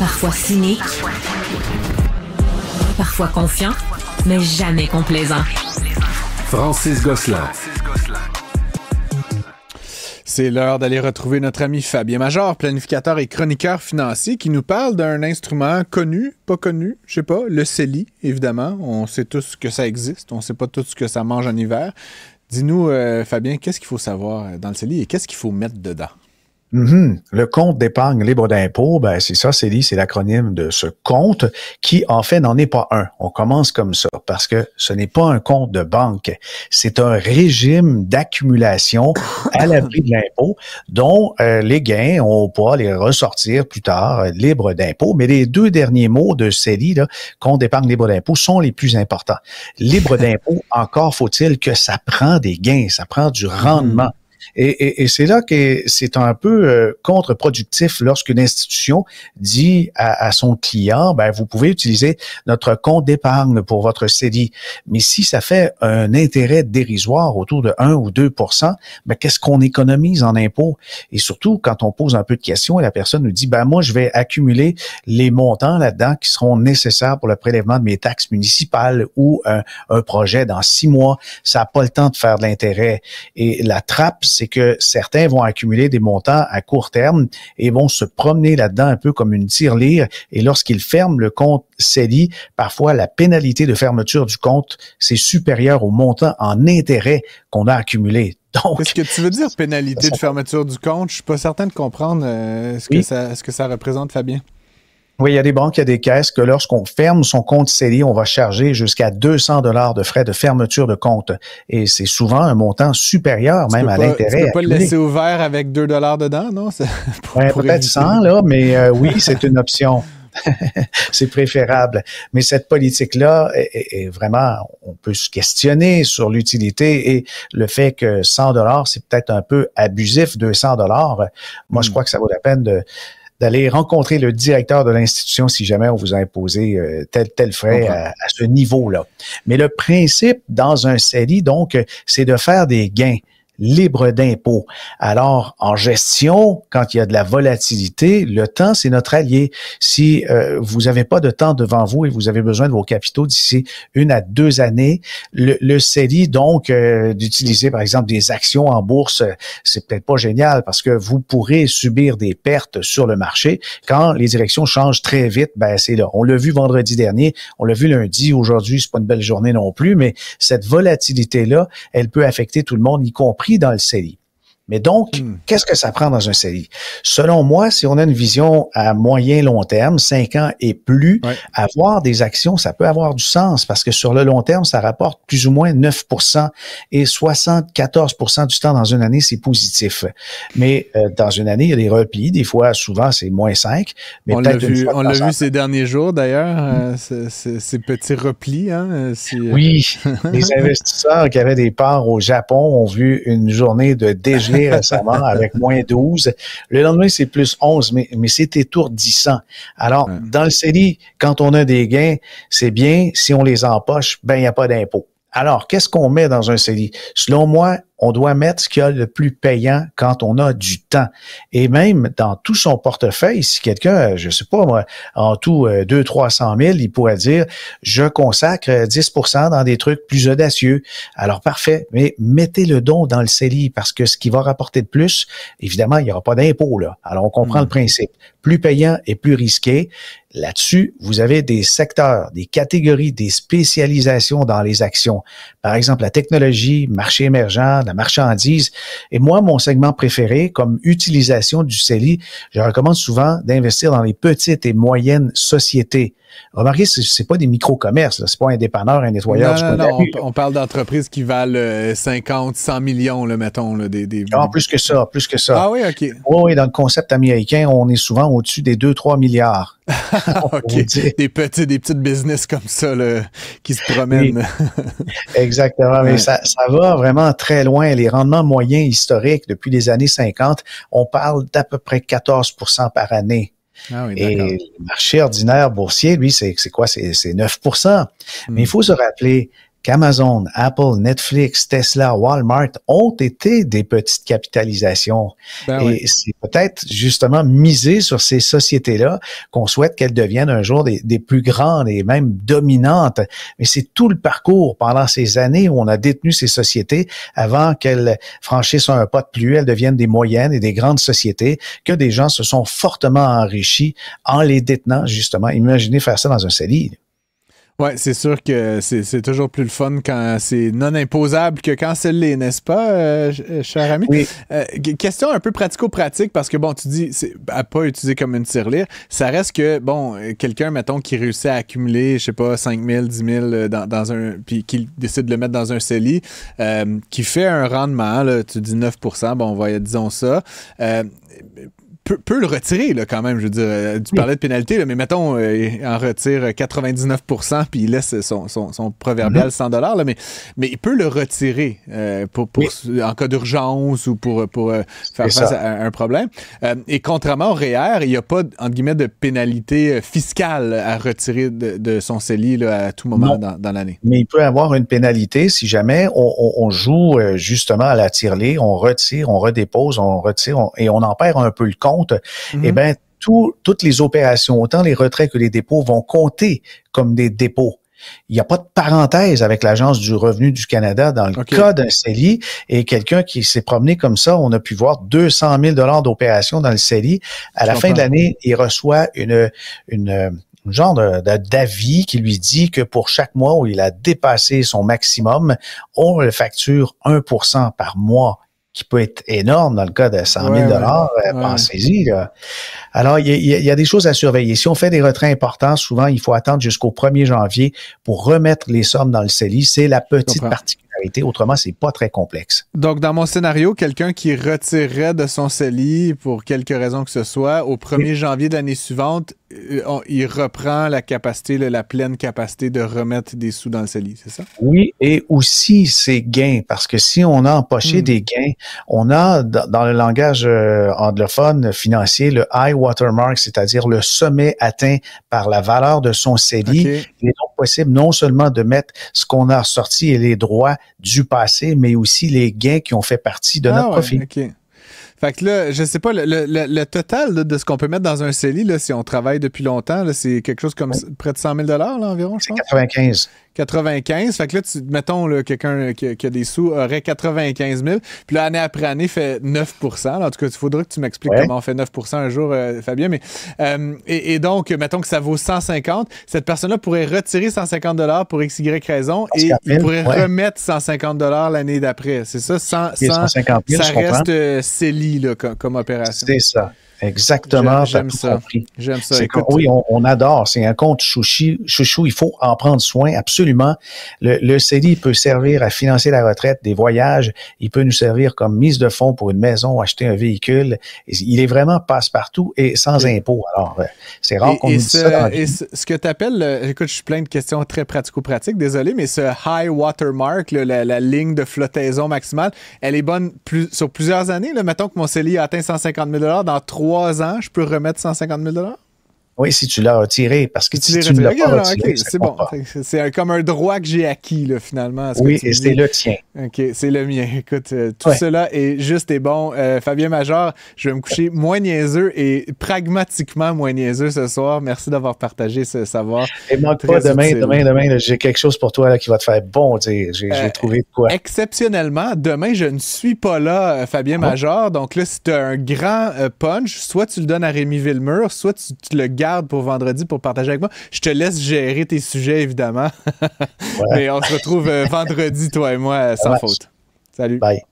parfois cynique, parfois confiant, mais jamais complaisant. Francis Gosselin. C'est l'heure d'aller retrouver notre ami Fabien Major, planificateur et chroniqueur financier, qui nous parle d'un instrument connu, pas connu, je sais pas, le CELI, évidemment. On sait tous que ça existe, on sait pas tout ce que ça mange en hiver. Dis-nous, euh, Fabien, qu'est-ce qu'il faut savoir euh, dans le CELI et qu'est-ce qu'il faut mettre dedans? Mm-hmm. Le compte d'épargne libre d'impôt, ben c'est ça, c'est c'est l'acronyme de ce compte qui en fait n'en est pas un. On commence comme ça parce que ce n'est pas un compte de banque, c'est un régime d'accumulation à l'abri de l'impôt dont euh, les gains on pourra les ressortir plus tard euh, libre d'impôts. d'impôt. Mais les deux derniers mots de CELI, là, compte d'épargne libre d'impôt, sont les plus importants. Libre d'impôt, encore faut-il que ça prend des gains, ça prend du rendement. Et, et, et c'est là que c'est un peu euh, contre-productif lorsqu'une institution dit à, à son client, ben, vous pouvez utiliser notre compte d'épargne pour votre CDI. Mais si ça fait un intérêt dérisoire autour de 1 ou 2 ben, qu'est-ce qu'on économise en impôts? Et surtout, quand on pose un peu de questions et la personne nous dit, ben, moi, je vais accumuler les montants là-dedans qui seront nécessaires pour le prélèvement de mes taxes municipales ou euh, un, projet dans six mois, ça n'a pas le temps de faire de l'intérêt. Et la trappe, c'est que certains vont accumuler des montants à court terme et vont se promener là-dedans un peu comme une tirelire. Et lorsqu'ils ferment le compte dit, parfois la pénalité de fermeture du compte, c'est supérieur au montant en intérêt qu'on a accumulé. Donc, ce que tu veux dire pénalité de fermeture du compte? Je suis pas certain de comprendre euh, ce que ça représente, Fabien. Oui, il y a des banques, il y a des caisses que lorsqu'on ferme son compte CELI, on va charger jusqu'à 200 dollars de frais de fermeture de compte. Et c'est souvent un montant supérieur même à l'intérêt. Tu peux pas le laisser ouvert avec 2 dollars dedans, non? Ouais, Peut-être 100, là, mais euh, oui, c'est une option. c'est préférable. Mais cette politique-là, est, vraiment, on peut se questionner sur l'utilité et le fait que 100 dollars, c'est peut-être un peu abusif, 200 dollars. Moi, je hmm. crois que ça vaut la peine de, d'aller rencontrer le directeur de l'institution si jamais on vous a imposé euh, tel, tel frais à, ce niveau-là. Mais le principe dans un CELI, donc, euh, c'est de faire des gains libre d'impôts. Alors, en gestion, quand il y a de la volatilité, le temps, c'est notre allié. Si euh, vous n'avez pas de temps devant vous et vous avez besoin de vos capitaux d'ici une à deux années, le, le CELI, donc, euh, d'utiliser, par exemple, des actions en bourse, c'est peut-être pas génial parce que vous pourrez subir des pertes sur le marché. Quand les directions changent très vite, ben, c'est là. On l'a vu vendredi dernier, on l'a vu lundi, aujourd'hui, c'est pas une belle journée non plus, mais cette volatilité-là, elle peut affecter tout le monde, y compris pieds dans le Mais donc, hmm. qu'est-ce que ça prend dans un série Selon moi, si on a une vision à moyen long terme, cinq ans et plus, avoir des actions, ça peut avoir du sens parce que sur le long terme, ça rapporte plus ou moins 9 et 74 du temps dans une année, c'est positif. Mais euh, dans une année, il y a des replis. Des fois, souvent, c'est moins 5. Mais on l'a vu, on l'a vu ces derniers jours, d'ailleurs, euh, hmm. ces petits replis. Hein, oui, euh, les investisseurs qui avaient des parts au Japon ont vu une journée de déjeuner récemment avec moins 12. Le lendemain, c'est plus 11, mais, mais c'est étourdissant. Alors, dans le CELI, quand on a des gains, c'est bien. Si on les empoche, ben, il n'y a pas d'impôt. Alors, qu'est-ce qu'on met dans un CELI? Selon moi, on doit mettre ce qu'il y a le plus payant quand on a du temps. Et même dans tout son portefeuille, si quelqu'un, euh, je sais pas moi, en tout euh, deux trois cent mille il pourrait dire, je consacre 10 euh, dans des trucs plus audacieux. Alors parfait, mais mettez le don dans le CELI parce que ce qui va rapporter de plus, évidemment, il n'y aura pas d'impôt là. Alors on comprend hmm. le principe. Plus payant et plus risqué. Là-dessus, vous avez des secteurs, des catégories, des spécialisations dans les actions. Par exemple, la technologie, marché émergent, la marchandise. Et moi, mon segment préféré comme utilisation du CELI, je recommande souvent d'investir dans les petites et moyennes sociétés Remarquez, oh, c'est pas des micro-commerces, c'est pas un dépanneur, un nettoyeur. Non, non, on, parle d'entreprises qui valent 50, euh, 100 millions, le mettons. des, des... Non, ah, plus que ça, plus que ça. Ah oui, OK. Oui, dans le concept américain, on est souvent au-dessus des 2-3 milliards. Des, petits, des petites business comme ça qui se promènent. exactement, mais ça, va vraiment très loin. Les rendements moyens historiques depuis les années 50, on parle d'à peu près 14 par année ah Et le marché ordinaire boursier, lui, c'est quoi? C'est 9 Mais il hmm. faut se rappeler, Amazon, Apple, Netflix, Tesla, Walmart ont été des petites capitalisations. Ben et c'est peut-être justement misé sur ces sociétés-là qu'on souhaite qu'elles deviennent un jour des, plus grandes et même dominantes. Mais c'est tout le parcours pendant ces années où on a détenu ces sociétés avant qu'elles franchissent un pas de plus, elles deviennent des moyennes et des grandes sociétés, que des gens se sont fortement enrichis en les détenant justement. Imaginez faire ça dans un CELI. Oui, c'est sûr que c'est toujours plus le fun quand c'est non imposable que quand c'est l'est, n'est-ce pas, euh, euh, cher ami? Oui. Euh, question un peu pratico-pratique, parce que, bon, tu dis, à pas utiliser comme une tirelire, ça reste que, bon, quelqu'un, mettons, qui réussit à accumuler, je sais pas, 5 000, 10 000 dans, un, puis qui décide de le mettre dans un CELI, qui fait un rendement, tu dis 9 bon, on va, disons ça, peut, le retirer là, quand même. Je veux dire, euh, tu parlais de pénalité, mais mettons, il euh, en retire 99% puis il laisse son, proverbial 100 mhm. mais, mais il peut le retirer euh, pour, en cas d'urgence ou pour, pour faire face à, un problème. et contrairement au REER, e il n'y a pas, entre guillemets, de pénalité fiscale à retirer de, son CELI à tout moment dans, l'année. Mais il peut avoir une pénalité si jamais on, joue justement à la tirelée, on retire, on redépose, on retire et on en perd un peu le compte eh mhm. bien, toutes les opérations, autant les retraits que les dépôts, vont compter comme des dépôts. Il n'y a pas de parenthèse avec l'Agence du revenu du Canada dans le cas d'un CELI et quelqu'un qui s'est promené comme ça, on a pu voir 200 000 d'opérations dans le CELI. À la fin de l'année, il reçoit une, une, genre d'avis qui lui dit que pour chaque mois où il a dépassé son maximum, on le facture 1 par mois qui peut être énorme dans le cas de 100 000 pensez-y. Alors, il y, a des choses à surveiller. Si on fait des retraits importants, souvent, il faut attendre jusqu'au 1er janvier pour remettre les sommes dans le CELI. C'est la petite partie. Autrement, c'est pas très complexe. Donc, dans mon scénario, quelqu'un qui retirerait de son CELI pour quelque raison que ce soit, au 1er janvier de l'année suivante, euh, il reprend la capacité, la pleine capacité de remettre des sous dans le CELI, c'est ça? Oui, et aussi ses gains, parce que si on a empoché hmm. des gains, on a, dans le langage euh, anglophone financier, le high watermark, c'est-à-dire le sommet atteint par la valeur de son CELI. Il est donc possible non seulement de mettre ce qu'on a sorti et les droits du passé, mais aussi les gains qui ont fait partie de ah notre Fait que là, je sais pas, le, total de ce qu'on peut mettre dans un CELI, si on travaille depuis longtemps, c'est quelque chose comme près de 100 000 là, environ, je pense. 95. 95. Fait que là, tu, mettons, quelqu'un qui, a des sous aurait 95 000. Puis là, année après année, fait 9 En tout cas, il faudra que tu m'expliques comment on fait 9 un jour, euh, Fabien. Mais, euh, et, donc, mettons que ça vaut 150. Cette personne-là pourrait retirer 150 pour XY raison et pourrait remettre 150 l'année d'après. C'est ça? 150. ça reste euh, comme opération. C'est ça. Exactement. J'aime ça. J'aime ça. oui, on, on adore. C'est un compte chouchou. Chouchou, il faut en prendre soin absolument. Le, le CELI peut servir à financer la retraite, des voyages. Il peut nous servir comme mise de fonds pour une maison, acheter un véhicule. Il est vraiment passe-partout et sans impôts, impôt. Alors, euh, c'est rare qu'on nous dise ça. et ce, ce, que tu appelles, écoute, je suis plein de questions très pratico-pratiques, désolé, mais ce high watermark, la, la, ligne de flottaison maximale, elle est bonne plus, sur plusieurs années. Là. Mettons que mon CELI a atteint 150 000 dans trois 3 ans, je peux remettre 150 000 oui, si tu l'as retiré, parce que tu ne l'as pas retiré, c'est bon. C'est comme un droit que j'ai acquis, finalement. oui, et c'est le tien. OK, c'est le mien. Écoute, euh, tout cela est juste et bon. Euh, Fabien Major, je vais me coucher moins niaiseux et pragmatiquement moins niaiseux ce soir. Merci d'avoir partagé ce savoir. Et manque demain, demain, demain, j'ai quelque chose pour toi qui va te faire bon J'ai euh, trouvé quoi. Exceptionnellement, demain, je ne suis pas là, Fabien ah. Major. Donc là, si tu as un grand punch, soit tu le donnes à Rémi Villemur, soit tu le gardes pour vendredi pour partager avec moi. Je te laisse gérer tes sujets, évidemment. Mais on se retrouve euh, vendredi, toi et moi, sans faute. Salut. Bye.